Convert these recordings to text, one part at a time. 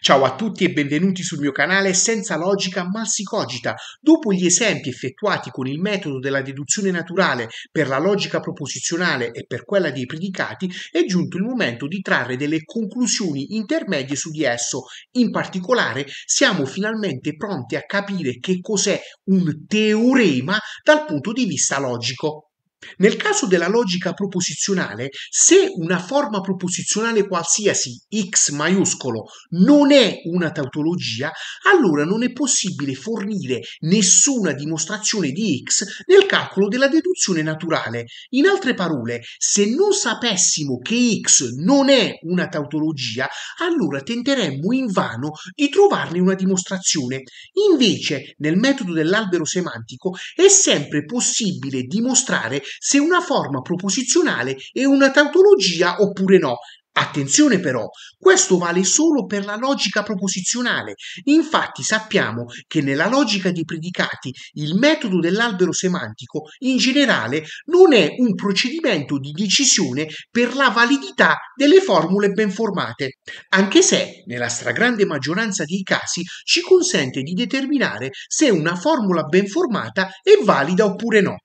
Ciao a tutti e benvenuti sul mio canale Senza Logica Mal si cogita. Dopo gli esempi effettuati con il metodo della deduzione naturale per la logica proposizionale e per quella dei predicati, è giunto il momento di trarre delle conclusioni intermedie su di esso. In particolare, siamo finalmente pronti a capire che cos'è un teorema dal punto di vista logico. Nel caso della logica proposizionale, se una forma proposizionale qualsiasi, x maiuscolo, non è una tautologia, allora non è possibile fornire nessuna dimostrazione di x nel calcolo della deduzione naturale. In altre parole, se non sapessimo che x non è una tautologia, allora tenteremmo invano di trovarne una dimostrazione. Invece, nel metodo dell'albero semantico è sempre possibile dimostrare se una forma proposizionale è una tautologia oppure no. Attenzione però, questo vale solo per la logica proposizionale. Infatti sappiamo che nella logica dei predicati il metodo dell'albero semantico in generale non è un procedimento di decisione per la validità delle formule ben formate, anche se nella stragrande maggioranza dei casi ci consente di determinare se una formula ben formata è valida oppure no.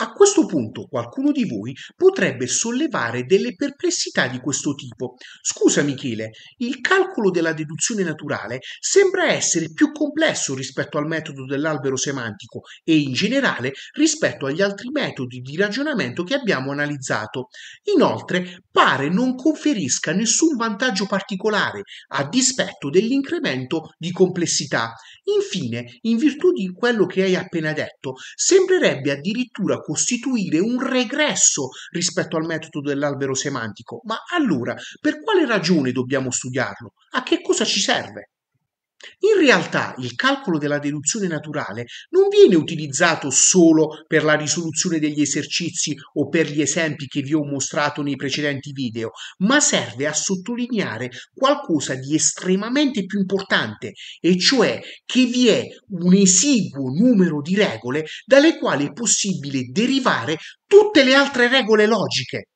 A questo punto qualcuno di voi potrebbe sollevare delle perplessità di questo tipo. Scusa Michele, il calcolo della deduzione naturale sembra essere più complesso rispetto al metodo dell'albero semantico e in generale rispetto agli altri metodi di ragionamento che abbiamo analizzato. Inoltre, pare non conferisca nessun vantaggio particolare a dispetto dell'incremento di complessità. Infine, in virtù di quello che hai appena detto, sembrerebbe addirittura costituire un regresso rispetto al metodo dell'albero semantico. Ma allora, per quale ragione dobbiamo studiarlo? A che cosa ci serve? In realtà il calcolo della deduzione naturale viene utilizzato solo per la risoluzione degli esercizi o per gli esempi che vi ho mostrato nei precedenti video, ma serve a sottolineare qualcosa di estremamente più importante, e cioè che vi è un esiguo numero di regole dalle quali è possibile derivare tutte le altre regole logiche.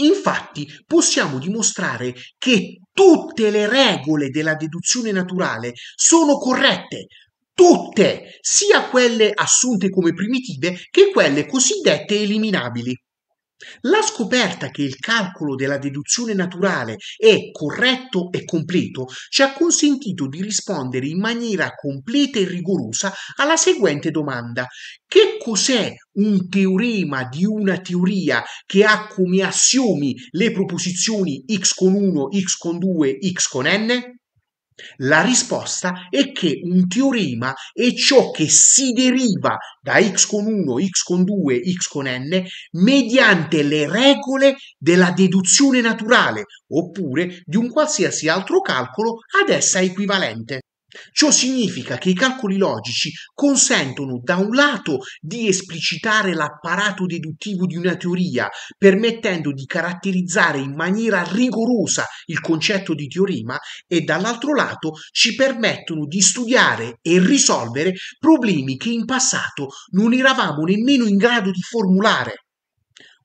Infatti possiamo dimostrare che tutte le regole della deduzione naturale sono corrette, tutte, sia quelle assunte come primitive che quelle cosiddette eliminabili. La scoperta che il calcolo della deduzione naturale è corretto e completo ci ha consentito di rispondere in maniera completa e rigorosa alla seguente domanda. Che cos'è un teorema di una teoria che ha come assiomi le proposizioni x con 1, x con 2, x con n? La risposta è che un teorema è ciò che si deriva da x con 1, x con 2, x con n mediante le regole della deduzione naturale oppure di un qualsiasi altro calcolo ad essa equivalente. Ciò significa che i calcoli logici consentono da un lato di esplicitare l'apparato deduttivo di una teoria, permettendo di caratterizzare in maniera rigorosa il concetto di teorema e dall'altro lato ci permettono di studiare e risolvere problemi che in passato non eravamo nemmeno in grado di formulare.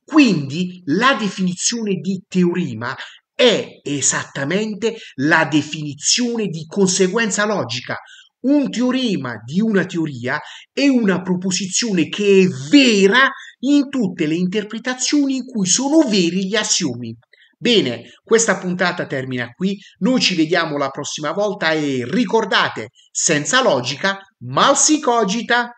Quindi la definizione di teorema è esattamente la definizione di conseguenza logica, un teorema di una teoria è una proposizione che è vera in tutte le interpretazioni in cui sono veri gli assiomi. Bene, questa puntata termina qui, noi ci vediamo la prossima volta e ricordate, senza logica, mal si cogita.